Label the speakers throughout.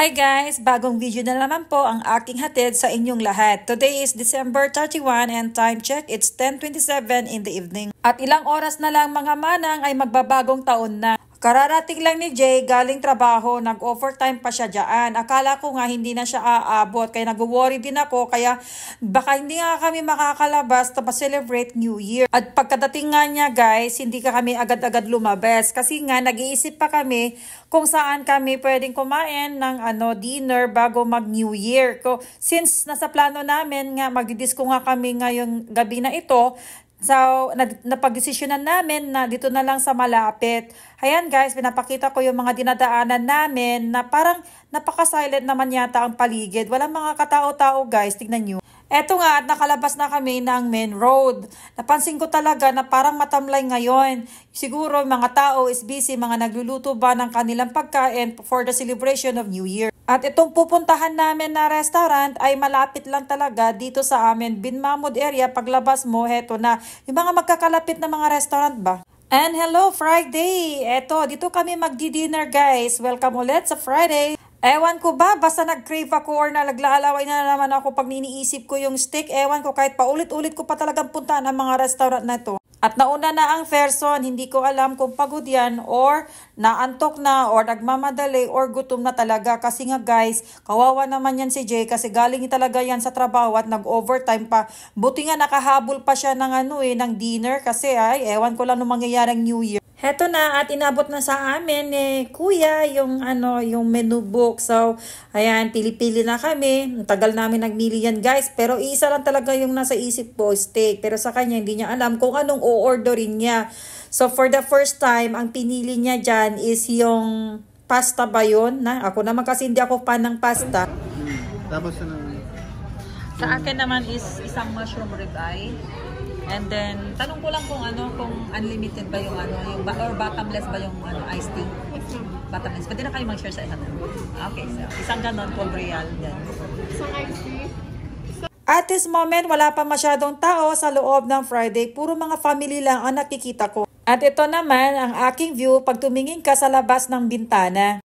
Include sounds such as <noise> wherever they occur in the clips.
Speaker 1: Hi guys! Bagong video na naman po ang aking hatid sa inyong lahat. Today is December 31 and time check, it's 10.27 in the evening. At ilang oras na lang mga manang ay magbabagong taon na. Kararating lang ni Jay, galing trabaho, nag-overtime pa siya dyan. Akala ko nga hindi na siya aabot, kaya nag-worry din ako, kaya baka hindi nga kami makakalabas na celebrate New Year. At pagkadating nga niya guys, hindi ka kami agad-agad lumabas kasi nga nag-iisip pa kami kung saan kami pwedeng kumain ng ano dinner bago mag New Year. So, since nasa plano namin nga mag-disco nga kami ngayong gabi na ito, So, napag-desisyonan namin na dito na lang sa malapit. Ayan guys, pinapakita ko yung mga dinadaanan namin na parang napaka-silent naman yata ang paligid. Walang mga katao-tao guys, tignan nyo. Eto nga at nakalabas na kami ng main road. Napansin ko talaga na parang matamlay ngayon. Siguro mga tao is busy, mga nagluluto ba ng kanilang pagkain for the celebration of New Year. At itong pupuntahan namin na restaurant ay malapit lang talaga dito sa amin. Binmamod area, paglabas mo, heto na. Yung mga magkakalapit na mga restaurant ba? And hello, Friday! Eto, dito kami magdi-dinner guys. Welcome ulit sa Friday. Ewan ko ba, basta nag-crave ako or nalaglalaway na naman ako pag niniisip ko yung steak. Ewan ko, kahit paulit-ulit ko pa talagang punta ang mga restaurant na ito. At nauna na ang person, hindi ko alam kung pagod yan or naantok na or nagmamadali or gutom na talaga. Kasi nga guys, kawawa naman yan si Jay kasi galing talaga yan sa trabaho at nag-overtime pa. Buti nga nakahabol pa siya ng, ano, eh, ng dinner kasi ay, ewan ko lang nung mangyayaring New Year. Heto na at inabot na sa amin ni eh, Kuya yung ano yung menu book. So, ayan, pili-pili na kami. Tagal namin nagmili yan, guys. Pero isa lang talaga yung nasa isip ko, steak. Pero sa kanya hindi niya alam kung anong o-orderin niya. So, for the first time, ang pinili niya diyan is yung pasta ba yun? Na? Ako naman kasi hindi ako fan ng pasta. Hmm. Tapos ano? Sa akin naman is isang mushroom ribeye. And then, tanong ko lang kung ano, kung unlimited ba yung ano, yung ba, or bottomless ba yung ano, iced tea? Yes, ma'am. Bottomless. Pwede na kayo mag-share sa isa Okay, so, isang ganon, cold real. Then. Isang iced tea. At this moment, wala pa masyadong tao sa loob ng Friday. Puro mga family lang ang nakikita ko. At ito naman ang aking view pag tumingin ka sa labas ng bintana.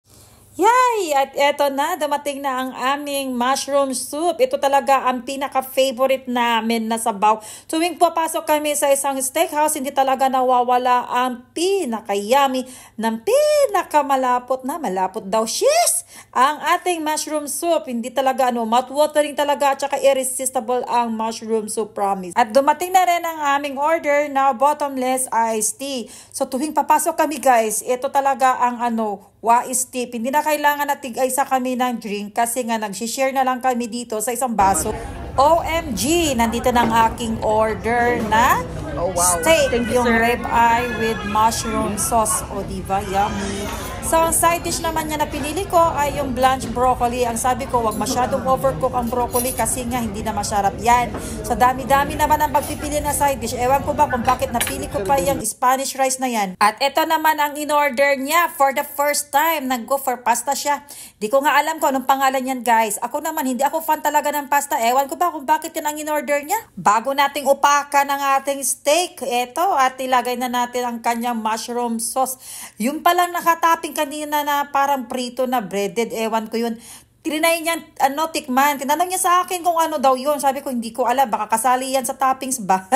Speaker 1: Yay! At eto na, dumating na ang aming mushroom soup. Ito talaga ang pinaka-favorite namin na sabaw. Tuwing papasok kami sa isang steakhouse, hindi talaga nawawala ang pinaka-yummy ng pinaka-malapot na malapot daw. Yes! Ang ating mushroom soup, hindi talaga ano, mouthwatering talaga at saka irresistible ang mushroom soup promise. At dumating na rin ang aming order na bottomless iced tea. So tuwing papasok kami guys, ito talaga ang ano, wa is tea. Hindi na kailangan natigay sa kami ng drink kasi nga nagsishare na lang kami dito sa isang baso. OMG! Nandito ng aking order na oh, wow. steak, Thank you, yung rib eye with mushroom sauce. O, diba? Yummy. So, ang side dish naman niya na pinili ko ay yung blanched broccoli. Ang sabi ko, wag masyadong overcook ang broccoli kasi nga hindi na masarap yan. So, dami-dami naman ang pagpipili na side dish. Ewan ko ba kung bakit napili ko pa yung Spanish rice na yan. At ito naman ang in-order niya for the first time. Nag-go for pasta siya. Di ko nga alam kung anong pangalan yan, guys. Ako naman, hindi ako fan talaga ng pasta. Ewan ko ba kung bakit yan ang in-order niya. Bago nating upakan ng ating steak, ito, at ilagay na natin ang kanyang mushroom sauce. Yung palang nakatapping kanina na parang prito na breaded, ewan ko yun. Trinay niya, ano, tikman. Tinanong niya sa akin kung ano daw yun. Sabi ko, hindi ko alam. Baka kasali yan sa toppings ba? <laughs>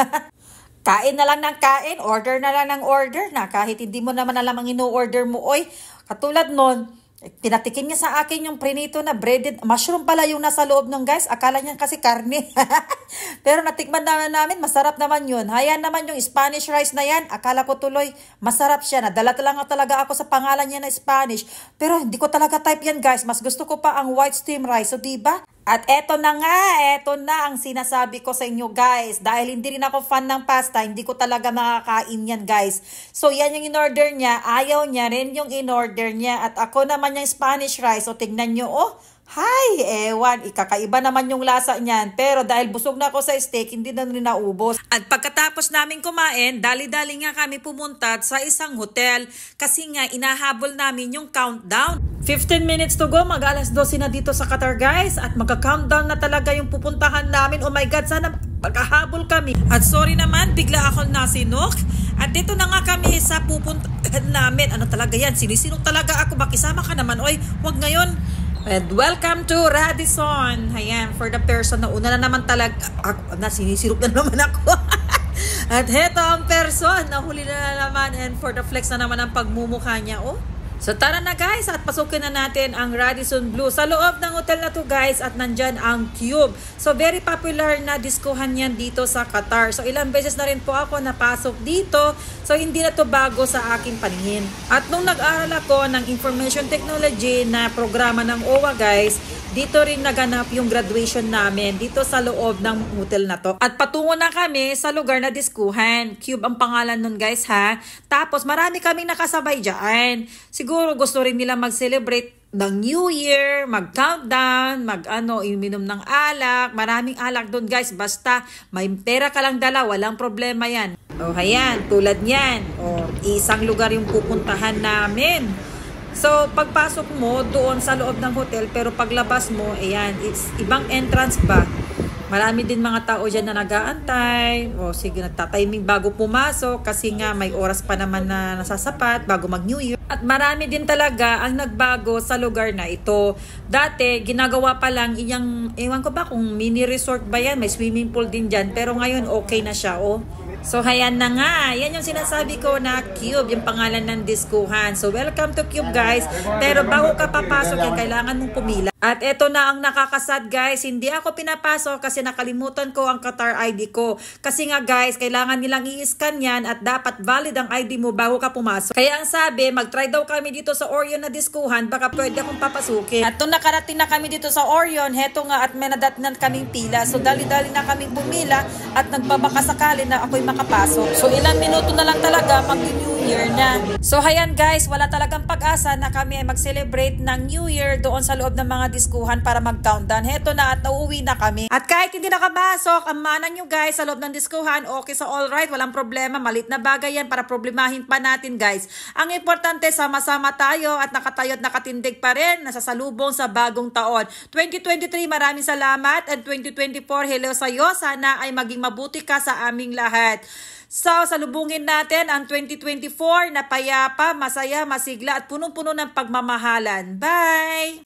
Speaker 1: kain na lang ng kain, order na lang ng order na kahit hindi mo naman alam ang ino-order mo. Oy, katulad nun, Tinatikim niya sa akin yung prinito na breaded mushroom pala yung nasa loob nung guys. Akala niya kasi karne. <laughs> Pero natikman naman namin, masarap naman yun. Hayaan naman yung Spanish rice na yan. Akala ko tuloy, masarap siya. Nadala talaga talaga ako sa pangalan niya na Spanish. Pero hindi ko talaga type yan guys. Mas gusto ko pa ang white steam rice. So diba? At eto na nga, eto na ang sinasabi ko sa inyo guys. Dahil hindi rin ako fan ng pasta, hindi ko talaga makakain yan guys. So yan yung in-order niya, ayaw niya rin yung in-order niya. At ako naman yung Spanish rice, so tignan nyo oh, Hay, ewan, ikakaiba naman yung lasa niyan. Pero dahil busog na ako sa steak, hindi na rin naubos. At pagkatapos namin kumain, dali-dali nga kami pumunta sa isang hotel kasi nga inahabol namin yung countdown. 15 minutes to go, mag alas 12 na dito sa Qatar guys at magka-countdown na talaga yung pupuntahan namin. Oh my God, sana pagkahabol kami. At sorry naman, bigla akong nasinok. At dito na nga kami sa pupuntahan namin. Ano talaga yan? Sinisinok talaga ako. Makisama ka naman. Oy, wag ngayon. And welcome to Radisson. Ayan, for the person na una na naman talaga, ako, na sinisirup na naman ako. <laughs> At heto ang person na huli na, naman and for the flex na naman ang pagmumukha niya. Oh, So tara na guys at pasukin na natin ang Radisson Blue sa loob ng hotel na to guys at nandyan ang Cube. So very popular na diskuhan yan dito sa Qatar. So ilang beses na rin po ako napasok dito so hindi na to bago sa akin paningin. At nung nag-aral ako ng Information Technology na programa ng OWA guys, dito rin naganap yung graduation namin dito sa loob ng hotel na to. At patungo na kami sa lugar na diskuhan. Cube ang pangalan nun guys ha. Tapos marami kaming nakasabay dyan. Siguro gusto rin nila mag-celebrate ng New Year, mag-countdown, mag-ano, iminom ng alak. Maraming alak doon guys. Basta may pera ka lang dala, walang problema yan. O, oh, ayan, tulad niyan. O, oh, isang lugar yung pupuntahan namin. So, pagpasok mo doon sa loob ng hotel, pero paglabas mo, ayan, it's ibang entrance ba? Marami din mga tao dyan na nag-aantay. O sige, nagtatiming bago pumasok kasi nga may oras pa naman na nasasapat bago mag New Year. At marami din talaga ang nagbago sa lugar na ito. Dati, ginagawa pa lang iyang, ewan ko ba kung mini resort ba yan, may swimming pool din dyan. Pero ngayon, okay na siya, oh. So, ayan na nga. Yan yung sinasabi ko na Cube, yung pangalan ng diskuhan. So, welcome to Cube, guys. Pero bago ka papasok, yan, eh, kailangan mong pumila. At eto na ang nakakasad guys, hindi ako pinapasok kasi nakalimutan ko ang Qatar ID ko. Kasi nga guys, kailangan nilang i-scan yan at dapat valid ang ID mo bago ka pumasok. Kaya ang sabi, mag-try daw kami dito sa Orion na diskuhan, baka pwede akong papasukin. At nung nakarating na kami dito sa Orion, heto nga at may nadatnan kaming pila. So dali-dali na kaming bumila at nagbabakasakali na ako'y makapasok. So ilang minuto na lang talaga pag New Year na. So hayan guys, wala talagang pag-asa na kami ay mag-celebrate ng New Year doon sa loob ng mga diskuhan para mag-countdown. Heto na at nauwi na kami. At kahit hindi nakabasok, amanan nyo guys sa loob ng diskuhan, okay sa so all right, walang problema, malit na bagay yan para problemahin pa natin guys. Ang importante, sama-sama tayo at nakatayo at nakatindig pa rin, nasasalubong sa bagong taon. 2023, maraming salamat and 2024, hello sa iyo. Sana ay maging mabuti ka sa aming lahat. So, salubungin natin ang 2024 na payapa, masaya, masigla at punong-puno ng pagmamahalan. Bye!